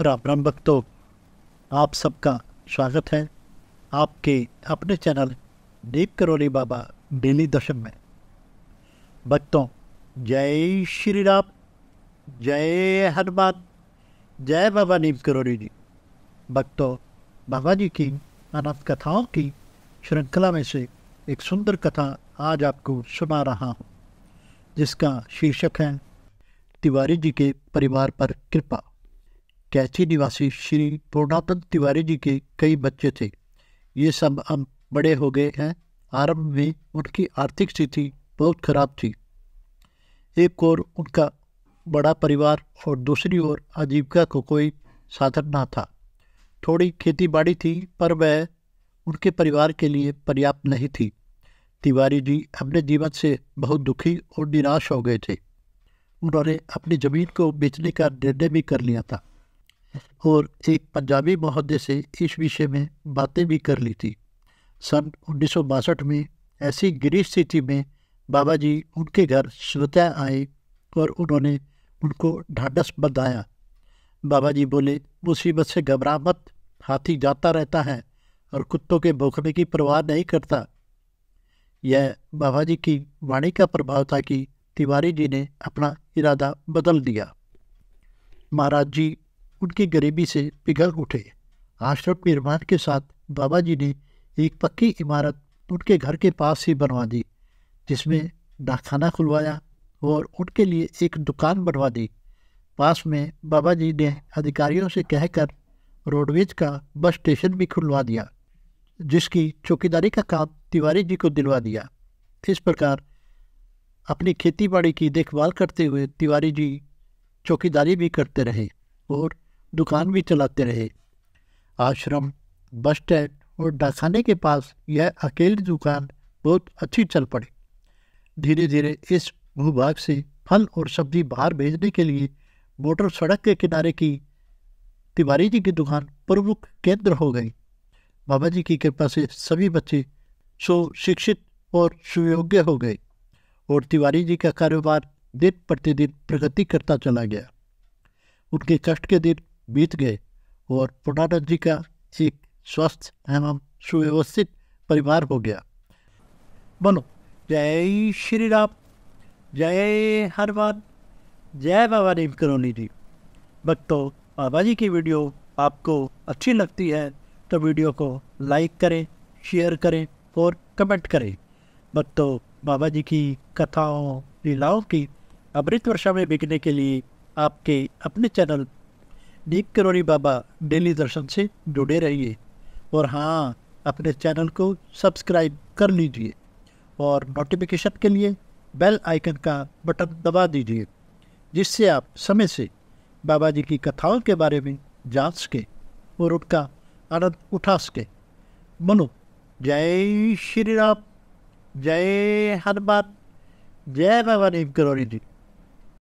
राम राम भक्तों आप सबका स्वागत है आपके अपने चैनल दीप करोली बाबा डेली दशम में भक्तों जय श्री राम जय हनुमान जय बाबा नीम करोली जी भक्तों बाबा जी की अनंत कथाओं की श्रृंखला में से एक सुंदर कथा आज आपको सुना रहा हूँ जिसका शीर्षक है तिवारी जी के परिवार पर कृपा कैथी निवासी श्री पूर्णानंद तिवारी जी के कई बच्चे थे ये सब अब बड़े हो गए हैं आरंभ में उनकी आर्थिक स्थिति बहुत खराब थी एक ओर उनका बड़ा परिवार और दूसरी ओर आजीविका को कोई साधन ना था थोड़ी खेती बाड़ी थी पर वह उनके परिवार के लिए पर्याप्त नहीं थी तिवारी जी अपने जीवन से बहुत दुखी और निराश हो गए थे उन्होंने अपनी ज़मीन को बेचने का निर्णय भी कर लिया था और एक पंजाबी महोदय से इस विषय में बातें भी कर ली थी सन उन्नीस में ऐसी गिरी स्थिति में बाबा जी उनके घर स्वतः आए और उन्होंने उनको ढाडस बंधाया बाबा जी बोले मुसीबत से घबरा मत हाथी जाता रहता है और कुत्तों के भौंकने की परवाह नहीं करता यह बाबा जी की वाणी का प्रभाव था कि तिवारी जी ने अपना इरादा बदल दिया महाराज जी उनकी गरीबी से पिघल उठे आश्रम निर्माण के साथ बाबा जी ने एक पक्की इमारत उनके घर के पास ही बनवा दी जिसमें डाखाना खुलवाया और उनके लिए एक दुकान बनवा दी पास में बाबा जी ने अधिकारियों से कहकर रोडवेज का बस स्टेशन भी खुलवा दिया जिसकी चौकीदारी का काम तिवारी जी को दिलवा दिया इस प्रकार अपनी खेती बाड़ी की देखभाल करते हुए तिवारी जी चौकीदारी भी करते रहे और दुकान भी चलाते रहे आश्रम बस स्टैंड और डाकखाने के पास यह अकेली दुकान बहुत अच्छी चल पड़ी धीरे धीरे इस भूभाग से फल और सब्जी बाहर भेजने के लिए मोटर सड़क के किनारे की तिवारी जी की दुकान प्रमुख केंद्र हो गई बाबा जी की कृपा से सभी बच्चे सुशिक्षित और सुयोग्य हो गए और तिवारी जी का कारोबार दिन प्रतिदिन प्रगति करता चला गया उनके कष्ट के दिन बीत गए और पुनानंद जी का एक स्वस्थ एवं सुव्यवस्थित परिवार हो गया बोलो जय श्री राम जय हनुमान जय बाबा नीम करोनी जी भक्तों बाबा जी की वीडियो आपको अच्छी लगती है तो वीडियो को लाइक करें शेयर करें और कमेंट करें भक्तों बाबा जी की कथाओं लीलाओं की अमृत वर्षा में बिकने के लिए आपके अपने चैनल नीक करोरी बाबा डेली दर्शन से जुड़े रहिए और हाँ अपने चैनल को सब्सक्राइब कर लीजिए और नोटिफिकेशन के लिए बेल आइकन का बटन दबा दीजिए जिससे आप समय से बाबा जी की कथाओं के बारे में जान सकें और उनका आनंद उठा सकें मनो जय श्री राम जय हनुमान जय बाबा नीम करोरी जी